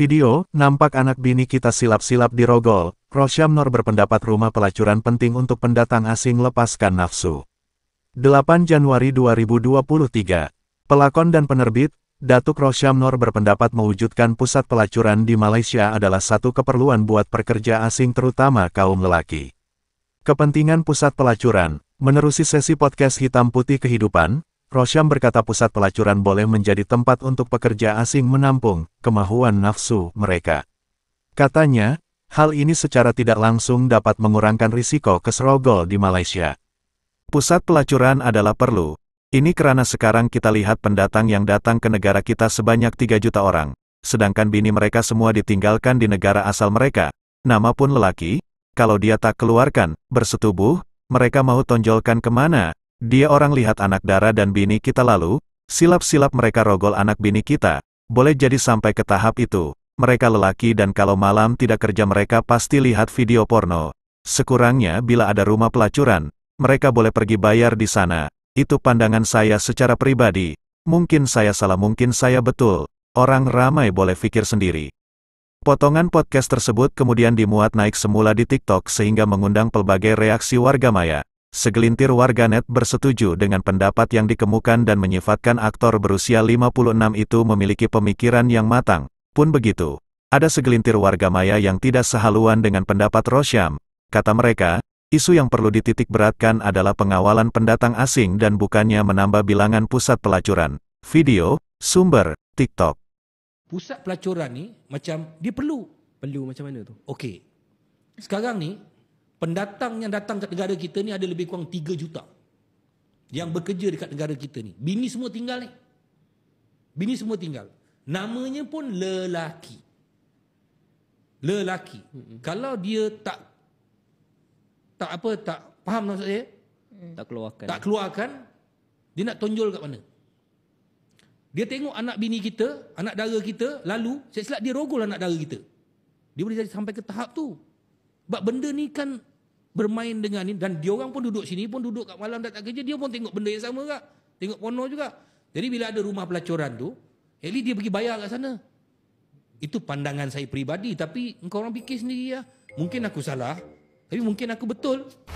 Video, nampak anak bini kita silap-silap dirogol. Rogol, Nor berpendapat rumah pelacuran penting untuk pendatang asing lepaskan nafsu. 8 Januari 2023 Pelakon dan penerbit, Datuk Nor berpendapat mewujudkan pusat pelacuran di Malaysia adalah satu keperluan buat pekerja asing terutama kaum lelaki. Kepentingan pusat pelacuran, menerusi sesi podcast Hitam Putih Kehidupan, Rosham berkata pusat pelacuran boleh menjadi tempat untuk pekerja asing menampung kemahuan nafsu mereka. Katanya, hal ini secara tidak langsung dapat mengurangkan risiko keserogol di Malaysia. Pusat pelacuran adalah perlu. Ini karena sekarang kita lihat pendatang yang datang ke negara kita sebanyak 3 juta orang, sedangkan bini mereka semua ditinggalkan di negara asal mereka, nama pun lelaki, kalau dia tak keluarkan, bersetubuh, mereka mau tonjolkan kemana, dia orang lihat anak dara dan bini kita lalu, silap-silap mereka rogol anak bini kita, boleh jadi sampai ke tahap itu, mereka lelaki dan kalau malam tidak kerja mereka pasti lihat video porno. Sekurangnya bila ada rumah pelacuran, mereka boleh pergi bayar di sana, itu pandangan saya secara pribadi, mungkin saya salah mungkin saya betul, orang ramai boleh pikir sendiri. Potongan podcast tersebut kemudian dimuat naik semula di TikTok sehingga mengundang pelbagai reaksi warga maya. Segelintir warganet bersetuju dengan pendapat yang dikemukan dan menyifatkan aktor berusia 56 itu memiliki pemikiran yang matang. Pun begitu, ada segelintir warga maya yang tidak sehaluan dengan pendapat Rosyam. Kata mereka, isu yang perlu dititik beratkan adalah pengawalan pendatang asing dan bukannya menambah bilangan pusat pelacuran. Video, sumber, TikTok. Pusat pelacuran ni macam dia perlu. Perlu macam mana tu? Okey. Sekarang ni pendatang yang datang ke negara kita ni ada lebih kurang 3 juta yang bekerja dekat negara kita ni bini semua tinggal ni bini semua tinggal namanya pun lelaki lelaki hmm kalau dia tak tak apa tak faham maksud saya mm. tak keluarkan tak keluarkan dia nak tonjol kat mana dia tengok anak bini kita anak dara kita lalu silap dia rogol anak dara kita dia boleh jadi sampai ke tahap tu sebab benda ni kan bermain dengan ni dan dia orang pun duduk sini pun duduk kat malam dah tak kerja dia pun tengok benda yang sama juga tengok porno juga jadi bila ada rumah pelacuran tu at dia pergi bayar kat sana itu pandangan saya pribadi, tapi engkau orang fikir sendiri ya mungkin aku salah tapi mungkin aku betul